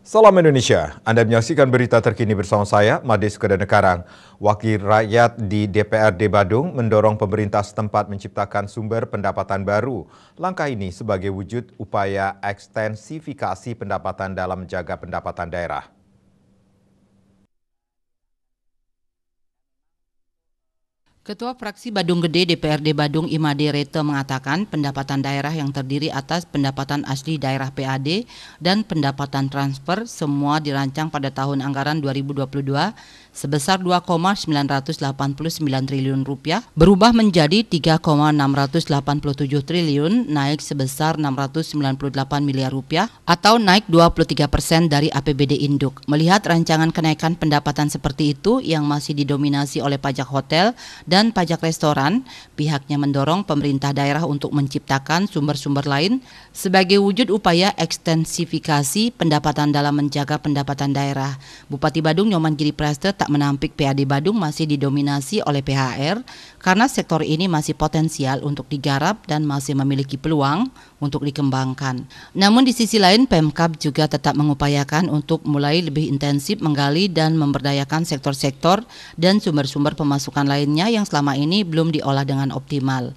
Salam Indonesia, Anda menyaksikan berita terkini bersama saya, Madis Sukadanekarang. Wakil rakyat di DPRD Badung mendorong pemerintah setempat menciptakan sumber pendapatan baru. Langkah ini sebagai wujud upaya ekstensifikasi pendapatan dalam menjaga pendapatan daerah. Ketua Fraksi Badung Gede DPRD Badung Imade Rete mengatakan pendapatan daerah yang terdiri atas pendapatan asli daerah PAD dan pendapatan transfer semua dirancang pada tahun anggaran 2022 sebesar 2,989 triliun rupiah berubah menjadi 3,687 triliun naik sebesar 698 miliar rupiah atau naik 23 persen dari APBD induk. Melihat rancangan kenaikan pendapatan seperti itu yang masih didominasi oleh pajak hotel dan dan Pajak Restoran, pihaknya mendorong pemerintah daerah untuk menciptakan sumber-sumber lain sebagai wujud upaya ekstensifikasi pendapatan dalam menjaga pendapatan daerah. Bupati Badung Nyoman Giri Preste tak menampik PAD Badung masih didominasi oleh PHR karena sektor ini masih potensial untuk digarap dan masih memiliki peluang untuk dikembangkan. Namun di sisi lain Pemkap juga tetap mengupayakan untuk mulai lebih intensif menggali dan memberdayakan sektor-sektor dan sumber-sumber pemasukan lainnya yang yang selama ini belum diolah dengan optimal.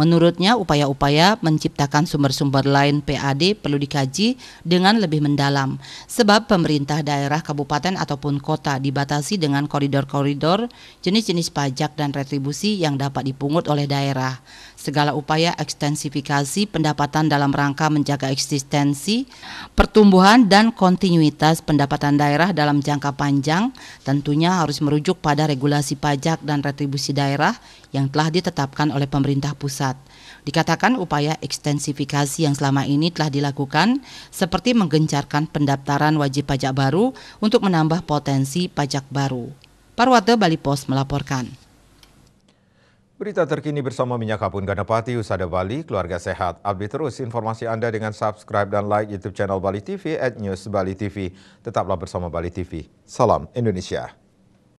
Menurutnya, upaya-upaya menciptakan sumber-sumber lain PAD perlu dikaji dengan lebih mendalam, sebab pemerintah daerah, kabupaten, ataupun kota dibatasi dengan koridor-koridor, jenis-jenis pajak, dan retribusi yang dapat dipungut oleh daerah. Segala upaya ekstensifikasi pendapatan dalam rangka menjaga eksistensi, pertumbuhan, dan kontinuitas pendapatan daerah dalam jangka panjang tentunya harus merujuk pada regulasi pajak dan retribusi daerah yang telah ditetapkan oleh pemerintah pusat. Dikatakan upaya ekstensifikasi yang selama ini telah dilakukan seperti menggencarkan pendaftaran wajib pajak baru untuk menambah potensi pajak baru. Parwate Bali Pos melaporkan. Berita terkini bersama Minyak Kapun Ganapati, Usada Bali, Keluarga Sehat. Update terus informasi Anda dengan subscribe dan like YouTube channel Bali TV at News Bali TV. Tetaplah bersama Bali TV. Salam Indonesia.